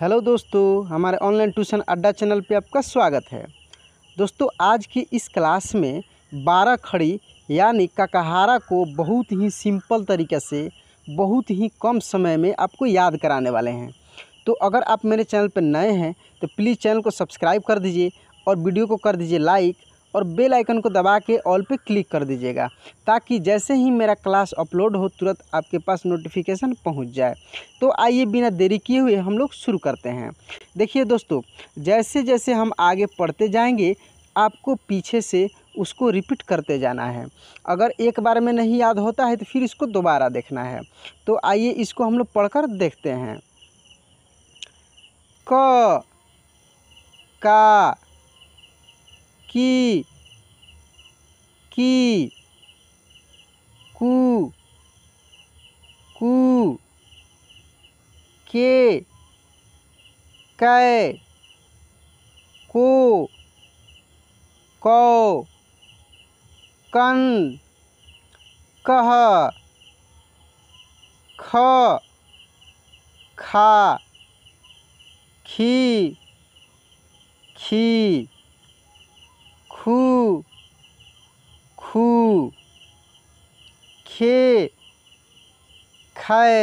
hello दोस्तों हमारे online tuition अड्डा चैनल पे आपका स्वागत है दोस्तों आज की इस क्लास में बारह खड़ी यानी काकाहारा को बहुत ही सिंपल तरीके से बहुत ही कम समय में आपको याद कराने वाले हैं तो अगर आप मेरे चैनल पर नए हैं तो प्लीज़ चैनल को सब्सक्राइब कर दीजिए और वीडियो को कर दीजिए लाइक और बेल आइकन को दबा के ऑल पे क्लिक कर दीजिएगा ताकि जैसे ही मेरा क्लास अपलोड हो तुरंत आपके पास नोटिफिकेशन पहुंच जाए तो आइए बिना देरी किए हुए हम लोग शुरू करते हैं देखिए दोस्तों जैसे जैसे हम आगे पढ़ते जाएंगे आपको पीछे से उसको रिपीट करते जाना है अगर एक बार में नहीं याद होता है तो फिर इसको दोबारा देखना है तो आइए इसको हम लोग कर देखते हैं क का की की कू कू के कै को कौ कन कह ख खा खी खी खू खू खे खै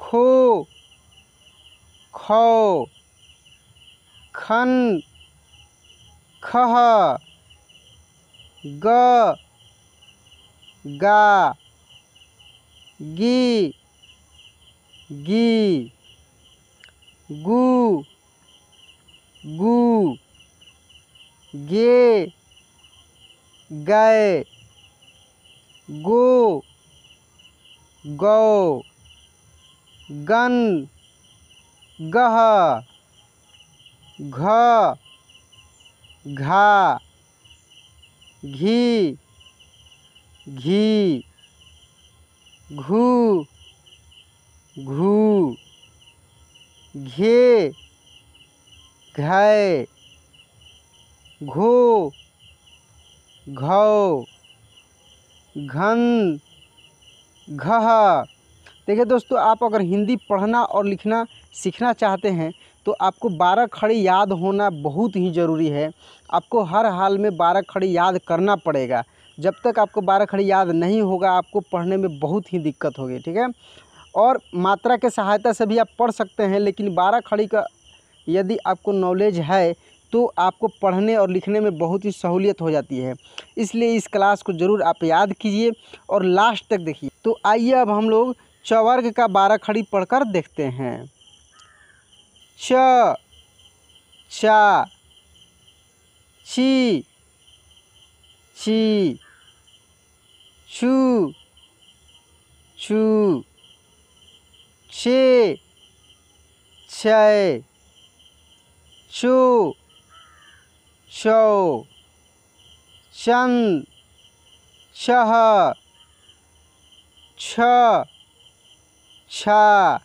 खो खौ खन खह ग गा गी गी गु गु गे गए गो गौ गन गह घ घा घी घी घू घू घे घाय घू घौ घन घह देखिए दोस्तों आप अगर हिंदी पढ़ना और लिखना सीखना चाहते हैं तो आपको बारह खड़ी याद होना बहुत ही ज़रूरी है आपको हर हाल में बारह खड़ी याद करना पड़ेगा जब तक आपको बारह खड़ी याद नहीं होगा आपको पढ़ने में बहुत ही दिक्कत होगी ठीक है और मात्रा के सहायता से भी आप पढ़ सकते हैं लेकिन बारह खड़ी का यदि आपको नॉलेज है तो आपको पढ़ने और लिखने में बहुत ही सहूलियत हो जाती है इसलिए इस क्लास को ज़रूर आप याद कीजिए और लास्ट तक देखिए तो आइए अब हम लोग चवर्ग का बारह खड़ी पढ़कर देखते हैं च चा ची ची छू छू छे छो शौ शन शह छ छा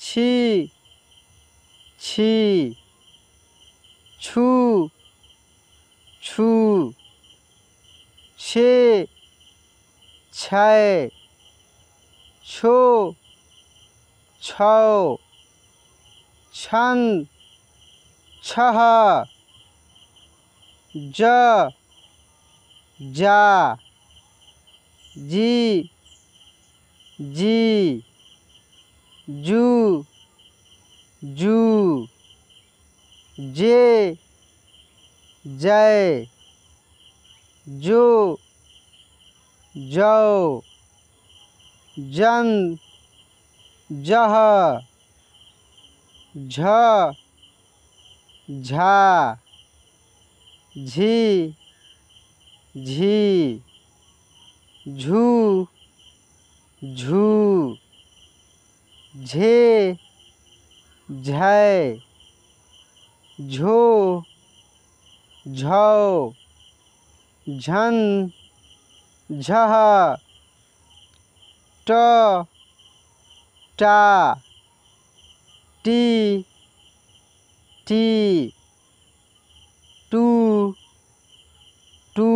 छी छी छू छू छे छः छो छौ छन छह ज जा जी जी जू जू जे जय जो जौ जन जह झ झा ঝি ঝি ঝু ঝু ঝে ঝে ঝো ঝও ঝন ঝহ ট টা টি টি টু টু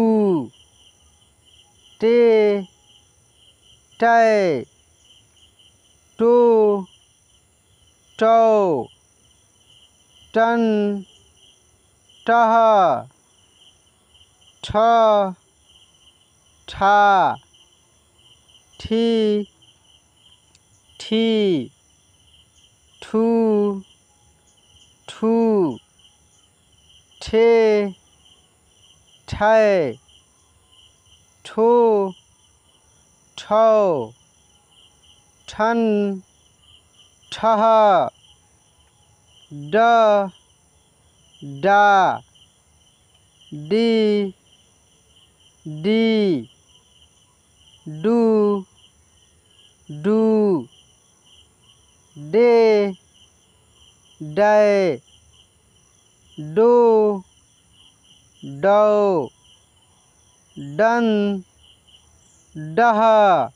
টে টায় টো টৌ টন টহ ঠ ঠা ঠি ঠি ঠু ঠু ঠে ঠায় ঠো ঠাও ঠান ঠাহা ড ডা ডি ডি ডু ডু ডে ডায় do do डन dah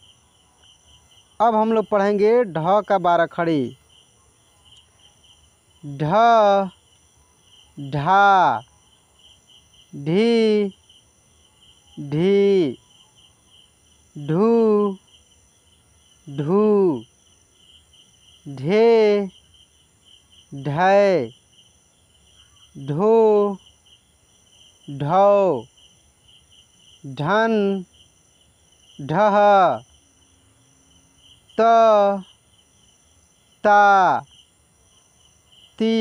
अब हम लोग पढ़ेंगे ढ का बारह खड़ी ढ ढा ढी ढी ढू ढू ढे ढय ढो ढौ ढन ढह त ता ती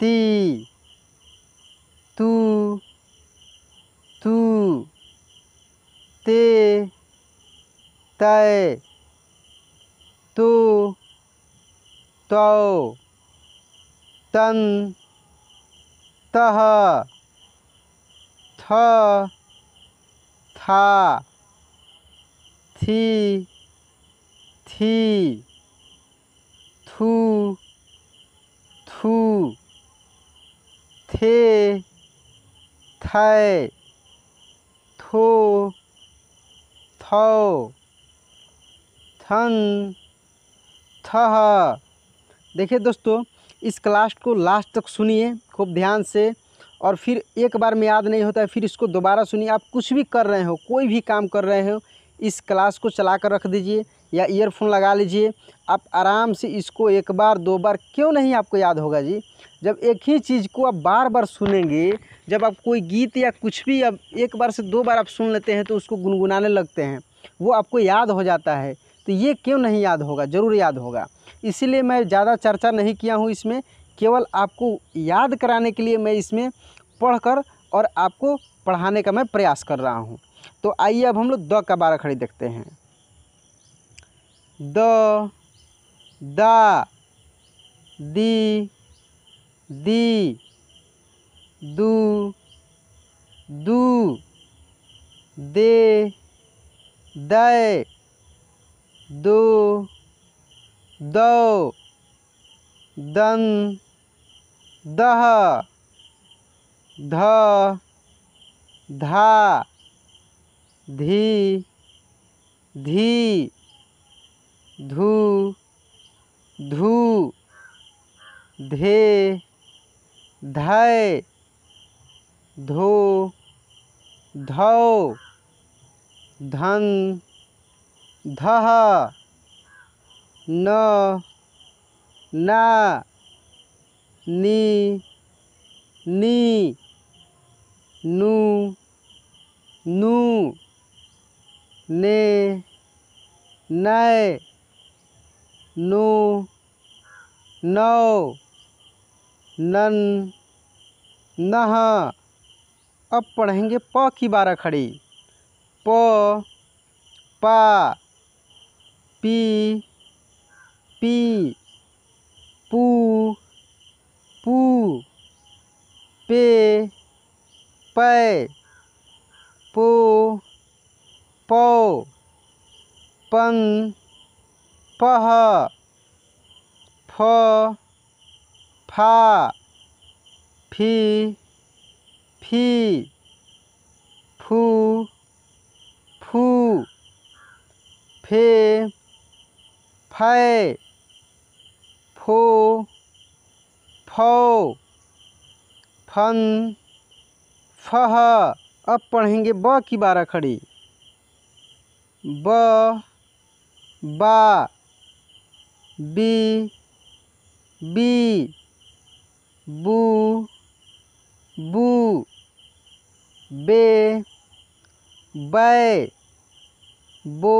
ती तू तू ते तय तो तो तन तह थ था थी थी थू थू थे थै थो थौ थन थह देखिए दोस्तों इस क्लास को लास्ट तक सुनिए खूब ध्यान से और फिर एक बार में याद नहीं होता है फिर इसको दोबारा सुनिए आप कुछ भी कर रहे हो कोई भी काम कर रहे हो इस क्लास को चला कर रख दीजिए या ईयरफोन लगा लीजिए आप आराम से इसको एक बार दो बार क्यों नहीं आपको याद होगा जी जब एक ही चीज़ को आप बार बार सुनेंगे जब आप कोई गीत या कुछ भी अब एक बार से दो बार आप सुन लेते हैं तो उसको गुनगुनाने लगते हैं वो आपको याद हो जाता है तो ये क्यों नहीं याद होगा ज़रूर याद होगा इसीलिए मैं ज़्यादा चर्चा नहीं किया हूँ इसमें केवल आपको याद कराने के लिए मैं इसमें पढ़कर और आपको पढ़ाने का मैं प्रयास कर रहा हूँ तो आइए अब हम लोग द का बारह खड़ी देखते हैं द दा दी दी दू दू दे दे दो दौ दन दह ध धा धी धी धू धू धे धय धो धौ धन ध न ना नी नी नू नू ने नए नू नौ नन नह अब पढ़ेंगे प की बारह खड़ी प पा B B 뿌, 뿌, 빼, 빼, 뿌, 뽀, 뻔, 뻐허, 퍼, 파, 피, 피, 푸, 푸, 피, फै फो फौ फन फह अब पढ़ेंगे ब की बारह खड़ी ब बा बी बी बू बू बे बै बो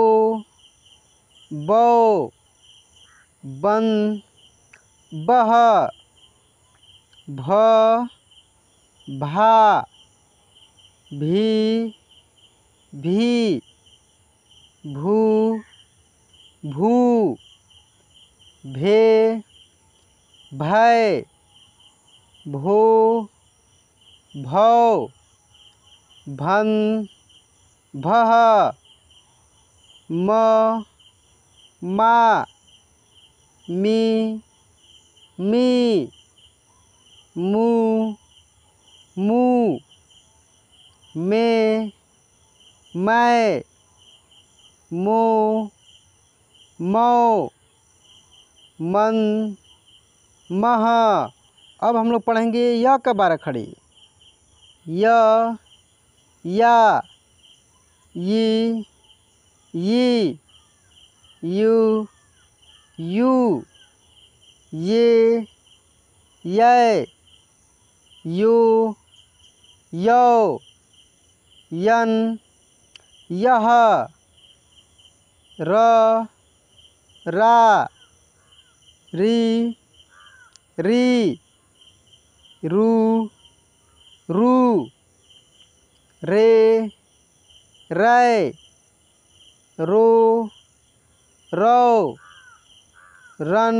बौ बन बह भ भा भी भी भू भू भे भय भो भौ भन भह म मा मी मी मू मू मैं मैं मो मौ मन मह अब हम लोग पढ़ेंगे य का बारह खड़ी य या यी ये यू यू ये यै यो यौ यन यह र रा री री रू रू रे रे रो रो रन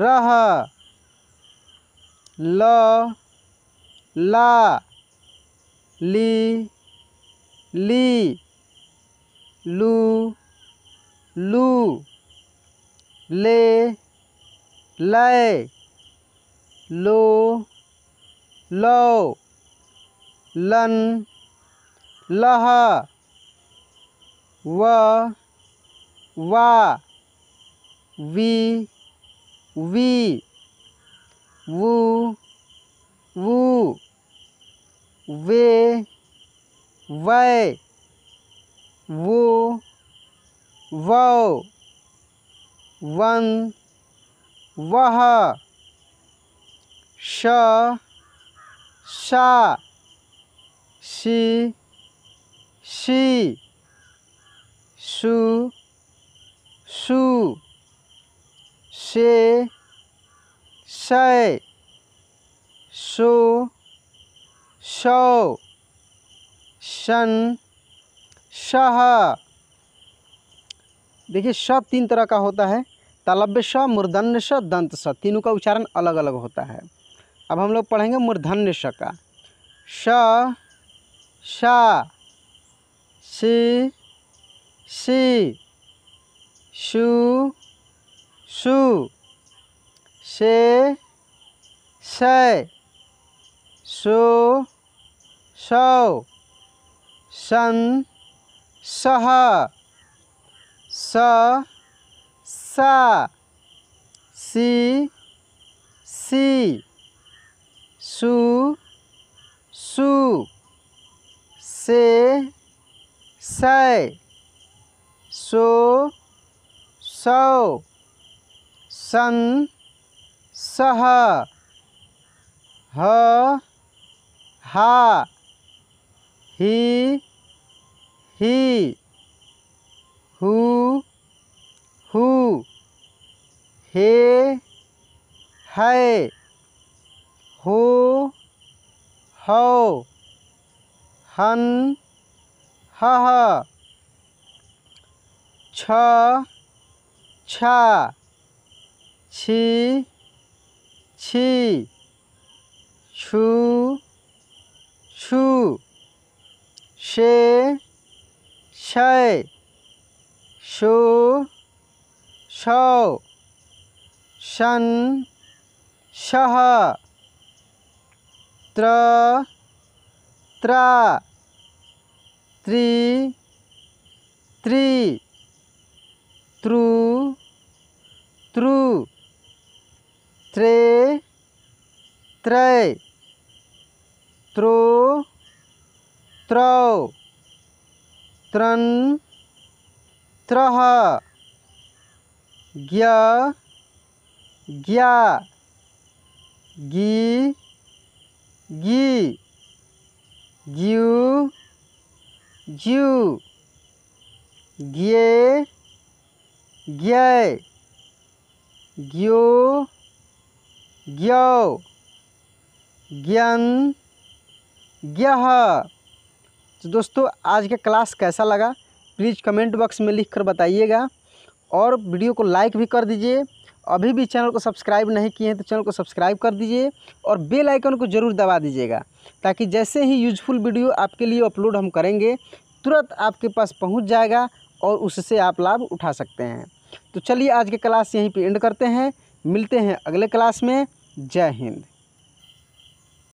रह ल ला ली ली लू लू ले लय लो लो लन लह व वा वी वी वू वू वे वै वो वो वन वह श शा शी शी सु सु से सै सो सौ शन सह देखिए स तीन तरह का होता है तालब्य स मूर्धन्य स दंत स तीनों का उच्चारण अलग अलग होता है अब हम लोग पढ़ेंगे मूर्धन्य स का श शा सी सी शु सु से सो सौ सन सह स सा सी सी सु सु से से सो सौ सन सह ह हा ही ही हु हु हे है हो हो हन ह छ छा ছি ছি ছু ছু সে সায় সু সৌ সন সহ ত্র ত্রা ত্রি ত্রি ত্রু ত্রু त्रे त्रय त्रो त्रौ त्रन त्रह ज्ञ ज्ञा गी गी ज्यू ज्यू ज्ञे ज्ञ ज्ञान ज्ञह तो दोस्तों आज का क्लास कैसा लगा प्लीज़ कमेंट बॉक्स में लिख कर बताइएगा और वीडियो को लाइक भी कर दीजिए अभी भी चैनल को सब्सक्राइब नहीं किए हैं तो चैनल को सब्सक्राइब कर दीजिए और बेल आइकन को ज़रूर दबा दीजिएगा ताकि जैसे ही यूजफुल वीडियो आपके लिए अपलोड हम करेंगे तुरंत आपके पास पहुंच जाएगा और उससे आप लाभ उठा सकते हैं तो चलिए आज की क्लास यहीं पे एंड करते हैं मिलते हैं अगले क्लास में जय हिंद